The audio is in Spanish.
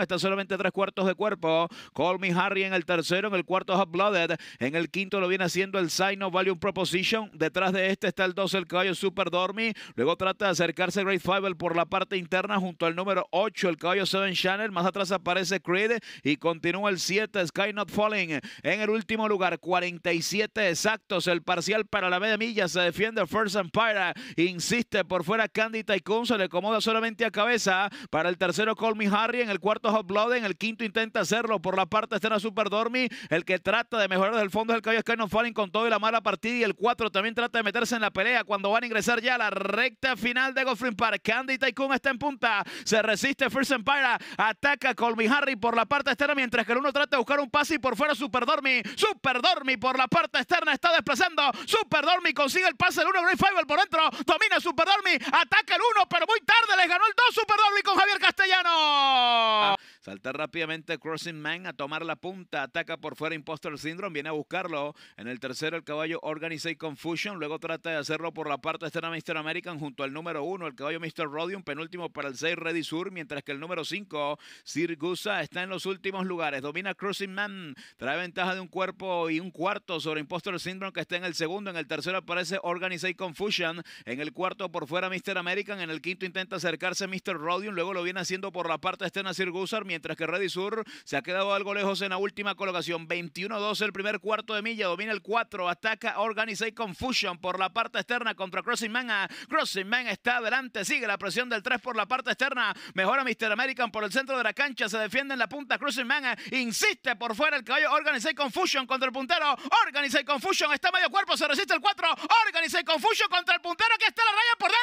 está solamente tres cuartos de cuerpo. Call Me Harry en el tercero, en el cuarto Hot Blooded. En el quinto lo viene haciendo el Sign of Value Proposition. Detrás de este está el 12, el caballo Super Dormy. Luego trata de acercarse Great Five por la parte interna junto al número 8, el caballo Seven Channel. Más atrás aparece Creed y continúa el 7, Sky Not Falling. En el último lugar, 47 exactos. El parcial para la media milla se defiende First Empire. Insiste por fuera Candy Tycoon. Se le acomoda solamente a cabeza para el tercero Call Harry. En el cuarto cuarto en el quinto intenta hacerlo por la parte externa Super Dormi, el que trata de mejorar el fondo es el Sky No Falling con todo y la mala partida y el 4 también trata de meterse en la pelea cuando van a ingresar ya a la recta final de Gofflin Park. Candy Tycoon está en punta, se resiste First Empire, ataca Colby Harry por la parte externa mientras que el uno trata de buscar un pase y por fuera Super Dormi, Super Dormi por la parte externa está desplazando, Super Dormi consigue el pase el uno, Great Fiber por dentro, domina Super Dormi, ataca el uno pero muy tarde les ganó el dos Super Dormi con Javier Castellano. Salta rápidamente Crossing Man a tomar la punta. Ataca por fuera Imposter Syndrome. Viene a buscarlo. En el tercero el caballo Organized Confusion. Luego trata de hacerlo por la parte externa Mr. American junto al número uno. El caballo Mr. Rodium. Penúltimo para el 6 Ready Sur. Mientras que el número 5 Gusa, está en los últimos lugares. Domina Crossing Man. Trae ventaja de un cuerpo y un cuarto sobre Imposter Syndrome que está en el segundo. En el tercero aparece Organized Confusion. En el cuarto por fuera Mr. American. En el quinto intenta acercarse Mr. Rodium. Luego lo viene haciendo por la parte externa Sir Gusa mientras que Ready Sur se ha quedado algo lejos en la última colocación. 21-12 el primer cuarto de milla, domina el 4, ataca Organize Confusion por la parte externa contra Crossing Man. Crossing Man está adelante, sigue la presión del 3 por la parte externa, mejora Mr. American por el centro de la cancha, se defiende en la punta Crossing Man, insiste por fuera el caballo Organize Confusion contra el puntero, Organize Confusion está medio cuerpo, se resiste el 4, Organize Confusion contra el puntero que está la raya por dentro.